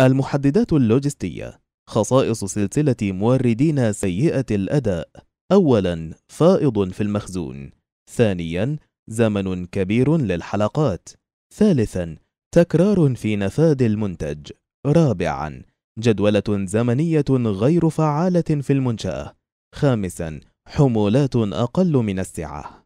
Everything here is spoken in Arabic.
المحددات اللوجستية خصائص سلسلة موردين سيئة الأداء أولاً فائض في المخزون ثانياً زمن كبير للحلقات ثالثاً تكرار في نفاد المنتج رابعاً جدولة زمنية غير فعالة في المنشأة خامساً حمولات أقل من السعة